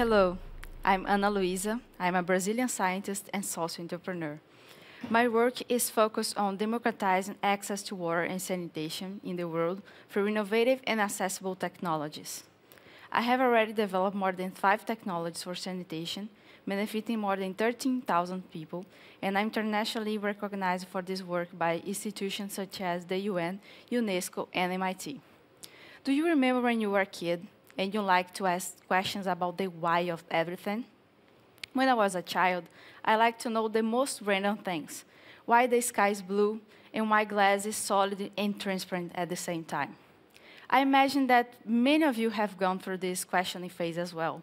Hello, I'm Ana Luisa. I'm a Brazilian scientist and social entrepreneur. My work is focused on democratizing access to water and sanitation in the world through innovative and accessible technologies. I have already developed more than five technologies for sanitation, benefiting more than 13,000 people, and I'm internationally recognized for this work by institutions such as the UN, UNESCO, and MIT. Do you remember when you were a kid and you like to ask questions about the why of everything. When I was a child, I liked to know the most random things why the sky is blue and why glass is solid and transparent at the same time. I imagine that many of you have gone through this questioning phase as well.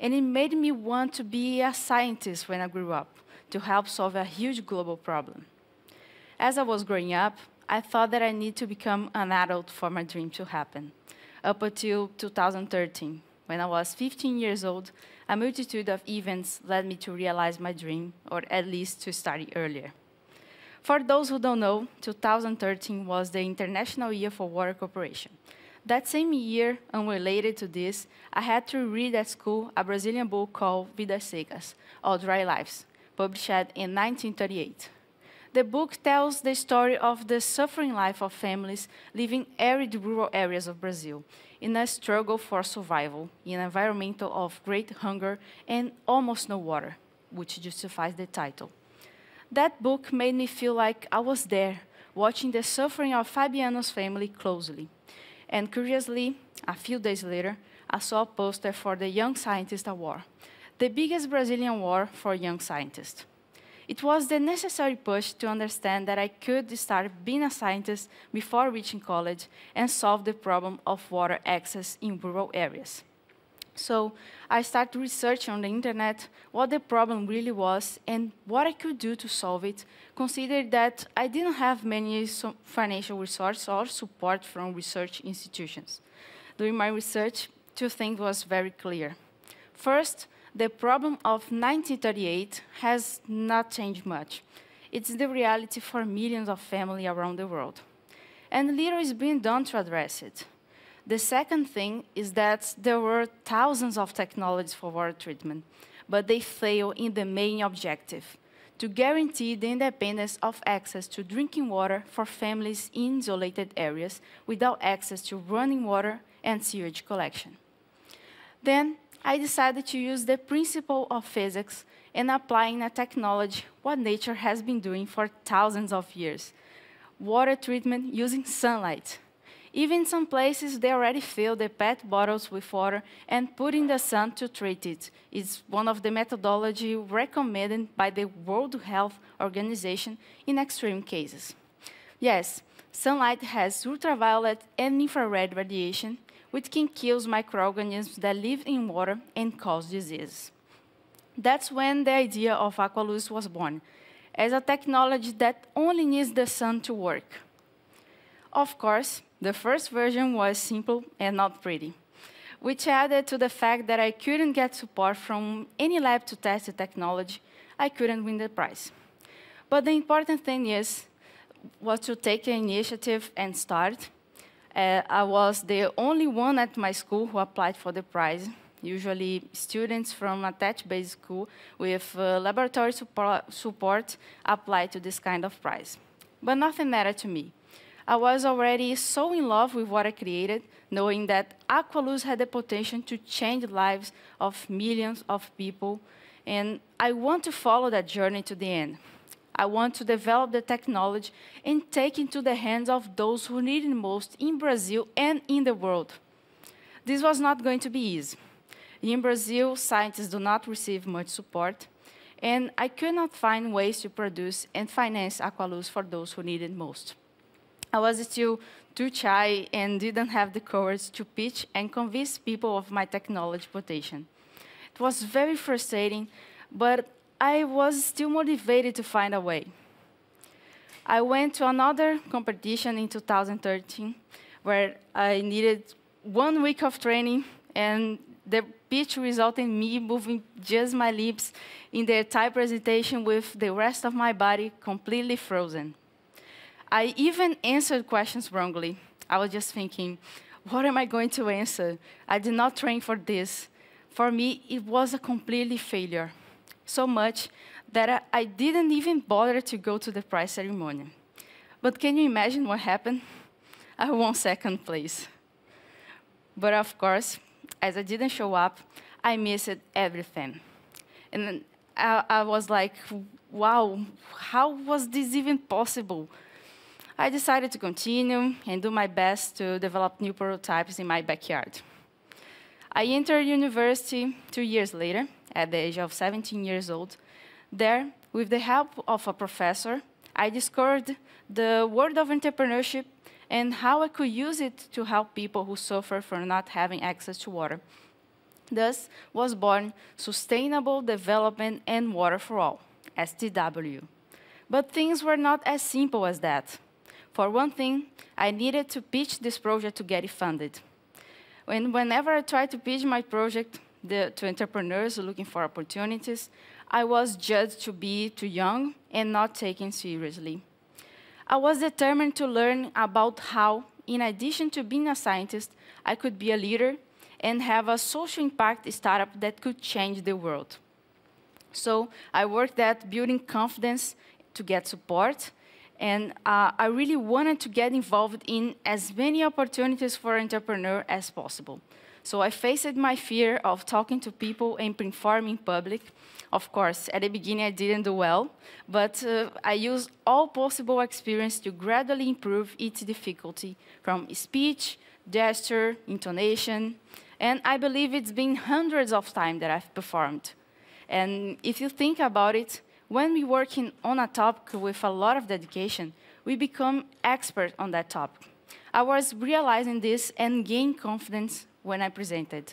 And it made me want to be a scientist when I grew up to help solve a huge global problem. As I was growing up, I thought that I need to become an adult for my dream to happen up until 2013. When I was 15 years old, a multitude of events led me to realize my dream, or at least to study earlier. For those who don't know, 2013 was the International Year for Water Cooperation. That same year, unrelated to this, I had to read at school a Brazilian book called Vidas Secas, or Dry Lives, published in 1938 the book tells the story of the suffering life of families living arid rural areas of Brazil in a struggle for survival in an environment of great hunger and almost no water, which justifies the title. That book made me feel like I was there, watching the suffering of Fabiano's family closely. And curiously, a few days later, I saw a poster for the Young Scientist Award, the biggest Brazilian award for young scientists. It was the necessary push to understand that I could start being a scientist before reaching college and solve the problem of water access in rural areas. So I started researching on the internet what the problem really was and what I could do to solve it, considering that I didn't have many financial resources or support from research institutions. During my research, two things was very clear. First, the problem of 1938 has not changed much. It's the reality for millions of families around the world. And little is being done to address it. The second thing is that there were thousands of technologies for water treatment, but they fail in the main objective, to guarantee the independence of access to drinking water for families in isolated areas without access to running water and sewage collection. Then I decided to use the principle of physics and applying a technology what nature has been doing for thousands of years, water treatment using sunlight. Even in some places, they already fill the PET bottles with water and put in the sun to treat it. It's one of the methodology recommended by the World Health Organization in extreme cases. Yes, sunlight has ultraviolet and infrared radiation, which can kill microorganisms that live in water and cause disease. That's when the idea of Aqualus was born, as a technology that only needs the sun to work. Of course, the first version was simple and not pretty, which added to the fact that I couldn't get support from any lab to test the technology, I couldn't win the prize. But the important thing is, was to take the initiative and start, uh, I was the only one at my school who applied for the prize. Usually, students from attached-based school with uh, laboratory support, support apply to this kind of prize. But nothing mattered to me. I was already so in love with what I created, knowing that Aqualus had the potential to change lives of millions of people, and I want to follow that journey to the end. I want to develop the technology and take into the hands of those who need it most in Brazil and in the world. This was not going to be easy. In Brazil, scientists do not receive much support, and I could not find ways to produce and finance Aqualuz for those who need it most. I was still too shy and didn't have the courage to pitch and convince people of my technology potential. It was very frustrating, but I was still motivated to find a way. I went to another competition in 2013 where I needed one week of training and the pitch resulted in me moving just my lips in the entire presentation with the rest of my body completely frozen. I even answered questions wrongly. I was just thinking, what am I going to answer? I did not train for this. For me, it was a completely failure so much that I, didn't even bother to go to the prize ceremony. But can you imagine what happened? I won second place. But of course, as I didn't show up, I missed everything. And I, I was like, wow, how was this even possible? I decided to continue and do my best to develop new prototypes in my backyard. I entered university two years later, at the age of 17 years old. There, with the help of a professor, I discovered the world of entrepreneurship and how I could use it to help people who suffer from not having access to water. Thus was born Sustainable Development and Water for All, STW. But things were not as simple as that. For one thing, I needed to pitch this project to get it funded. And whenever I tried to pitch my project, the, to entrepreneurs looking for opportunities, I was judged to be too young and not taken seriously. I was determined to learn about how, in addition to being a scientist, I could be a leader and have a social impact startup that could change the world. So I worked at building confidence to get support, and uh, I really wanted to get involved in as many opportunities for entrepreneur as possible. So I faced my fear of talking to people and performing public. Of course, at the beginning I didn't do well, but uh, I used all possible experience to gradually improve each difficulty, from speech, gesture, intonation, and I believe it's been hundreds of times that I've performed. And if you think about it, when we're working on a topic with a lot of dedication, we become expert on that topic. I was realizing this and gained confidence when I presented,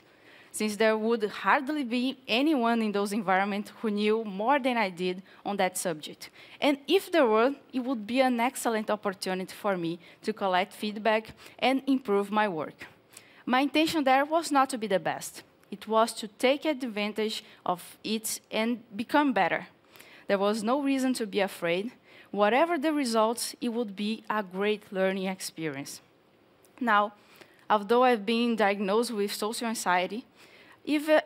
since there would hardly be anyone in those environments who knew more than I did on that subject. And if there were, it would be an excellent opportunity for me to collect feedback and improve my work. My intention there was not to be the best. It was to take advantage of it and become better. There was no reason to be afraid. Whatever the results, it would be a great learning experience. Now, although I've been diagnosed with social anxiety,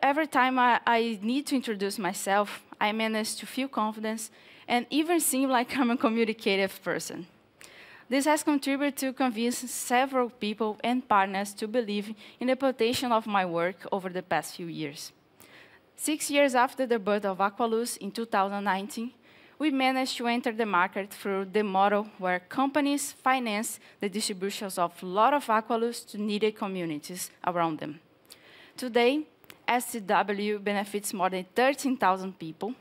every time I, I need to introduce myself, I manage to feel confidence and even seem like I'm a communicative person. This has contributed to convince several people and partners to believe in the potential of my work over the past few years. Six years after the birth of Aqualus in 2019, we managed to enter the market through the model where companies finance the distributions of a lot of Aqualus to needed communities around them. Today, SCW benefits more than 13,000 people.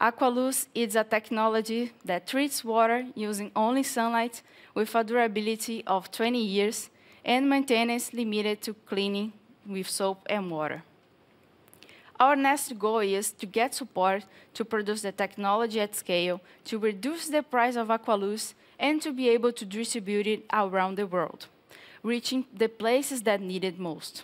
Aqualus is a technology that treats water using only sunlight with a durability of 20 years and maintenance limited to cleaning with soap and water. Our next goal is to get support to produce the technology at scale, to reduce the price of Aqualus, and to be able to distribute it around the world, reaching the places that need it most.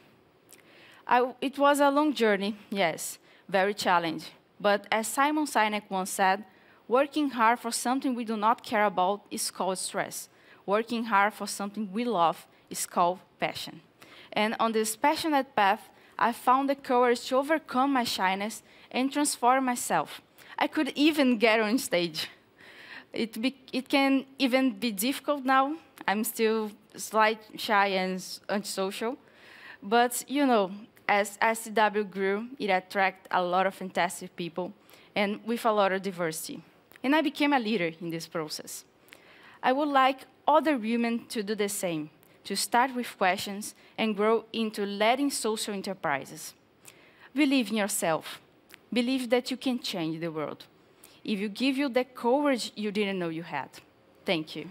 I, it was a long journey, yes, very challenging. But as Simon Sinek once said, working hard for something we do not care about is called stress. Working hard for something we love is called passion. And on this passionate path, I found the courage to overcome my shyness and transform myself. I could even get on stage. It, be, it can even be difficult now. I'm still slight shy and unsocial. But, you know, as SCW grew, it attracted a lot of fantastic people and with a lot of diversity. And I became a leader in this process. I would like other women to do the same to start with questions and grow into leading social enterprises. Believe in yourself. Believe that you can change the world. If you give you the courage you didn't know you had. Thank you.